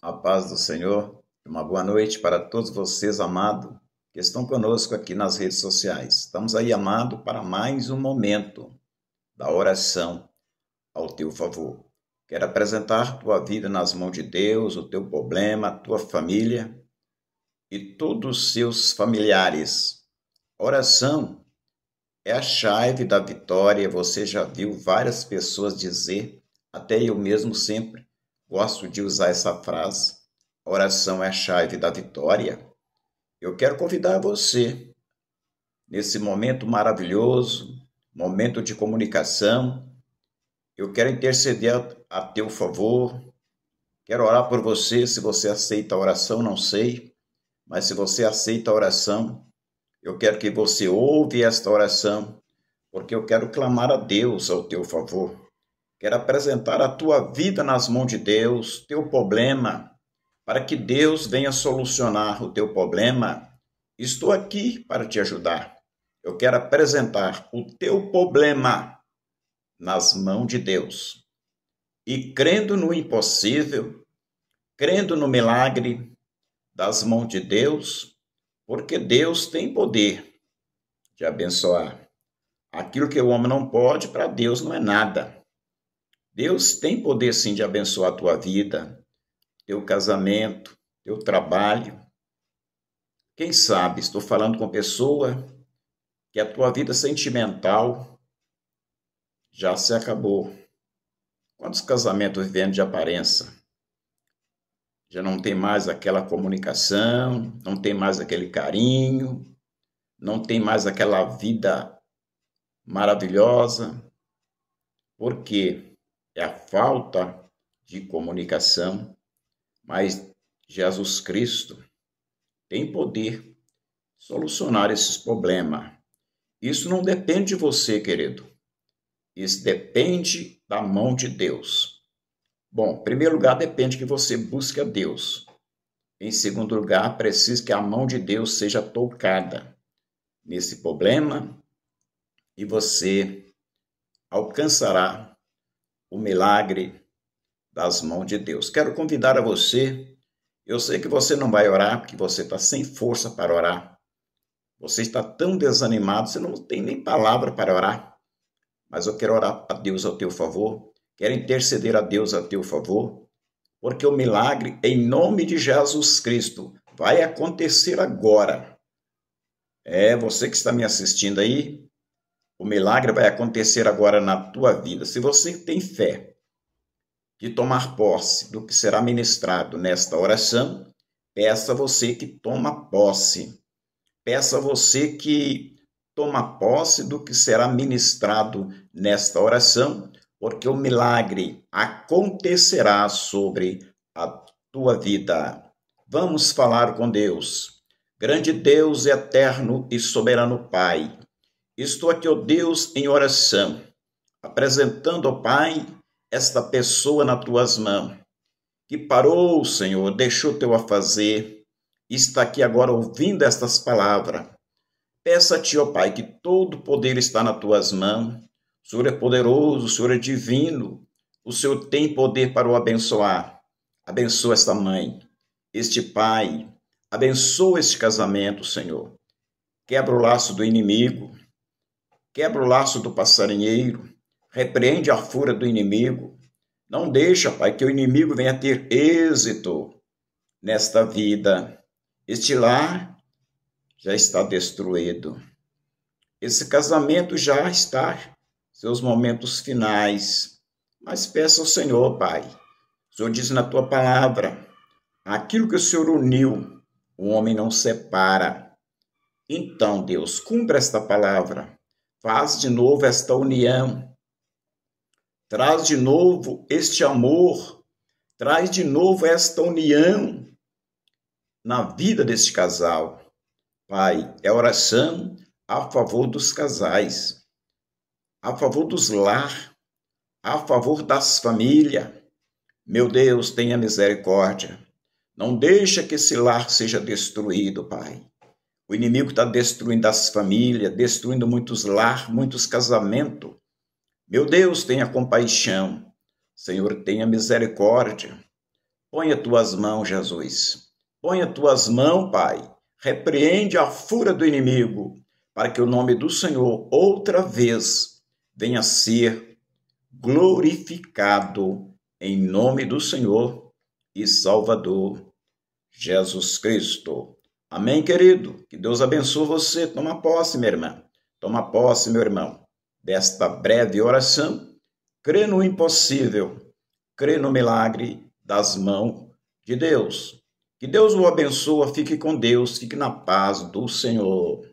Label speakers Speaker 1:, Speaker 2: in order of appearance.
Speaker 1: A paz do Senhor. Uma boa noite para todos vocês, amado, que estão conosco aqui nas redes sociais. Estamos aí, amado, para mais um momento da oração ao teu favor. Quero apresentar tua vida nas mãos de Deus, o teu problema, a tua família e todos os seus familiares. Oração é a chave da vitória. Você já viu várias pessoas dizer, até eu mesmo sempre gosto de usar essa frase, a oração é a chave da vitória, eu quero convidar você, nesse momento maravilhoso, momento de comunicação, eu quero interceder a, a teu favor, quero orar por você, se você aceita a oração, não sei, mas se você aceita a oração, eu quero que você ouve esta oração, porque eu quero clamar a Deus ao teu favor. Quero apresentar a tua vida nas mãos de Deus, teu problema, para que Deus venha solucionar o teu problema. Estou aqui para te ajudar. Eu quero apresentar o teu problema nas mãos de Deus. E crendo no impossível, crendo no milagre das mãos de Deus, porque Deus tem poder de abençoar. Aquilo que o homem não pode, para Deus não é nada. Deus tem poder sim de abençoar a tua vida, teu casamento, teu trabalho. Quem sabe, estou falando com pessoa que a tua vida sentimental já se acabou. Quantos casamentos vivendo de aparência? Já não tem mais aquela comunicação, não tem mais aquele carinho, não tem mais aquela vida maravilhosa. Por quê? é a falta de comunicação, mas Jesus Cristo tem poder solucionar esses problemas. Isso não depende de você, querido. Isso depende da mão de Deus. Bom, em primeiro lugar, depende que você busque a Deus. Em segundo lugar, precisa que a mão de Deus seja tocada nesse problema e você alcançará o milagre das mãos de Deus. Quero convidar a você. Eu sei que você não vai orar porque você está sem força para orar. Você está tão desanimado, você não tem nem palavra para orar. Mas eu quero orar a Deus ao teu favor. Quero interceder a Deus a teu favor. Porque o milagre, em nome de Jesus Cristo, vai acontecer agora. É, você que está me assistindo aí, o milagre vai acontecer agora na tua vida. Se você tem fé de tomar posse do que será ministrado nesta oração, peça a você que toma posse. Peça a você que toma posse do que será ministrado nesta oração, porque o milagre acontecerá sobre a tua vida. Vamos falar com Deus. Grande Deus, eterno e soberano Pai, Estou aqui, é ó Deus, em oração, apresentando ó Pai esta pessoa nas tuas mãos, que parou, Senhor, deixou teu afazer, está aqui agora ouvindo estas palavras. Peça-te, ó Pai, que todo poder está nas tuas mãos. O Senhor é poderoso, o Senhor é divino, o Senhor tem poder para o abençoar. Abençoa esta mãe, este pai, abençoa este casamento, Senhor. Quebra o laço do inimigo, quebra o laço do passarinheiro, repreende a fúria do inimigo. Não deixa, Pai, que o inimigo venha ter êxito nesta vida. Este lar já está destruído. Esse casamento já está seus momentos finais. Mas peça ao Senhor, Pai. O Senhor diz na tua palavra: aquilo que o Senhor uniu, o homem não separa. Então, Deus, cumpra esta palavra Faz de novo esta união. Traz de novo este amor. Traz de novo esta união na vida deste casal. Pai, é oração a favor dos casais, a favor dos lar, a favor das famílias. Meu Deus, tenha misericórdia. Não deixa que esse lar seja destruído, Pai. O inimigo está destruindo as famílias, destruindo muitos lar, muitos casamentos. Meu Deus, tenha compaixão. Senhor, tenha misericórdia. Põe as tuas mãos, Jesus. Põe as tuas mãos, Pai. Repreende a fúria do inimigo, para que o nome do Senhor outra vez venha ser glorificado em nome do Senhor e Salvador Jesus Cristo. Amém, querido? Que Deus abençoe você. Toma posse, minha irmã. Toma posse, meu irmão, desta breve oração. Crê no impossível. Crê no milagre das mãos de Deus. Que Deus o abençoe. Fique com Deus. Fique na paz do Senhor.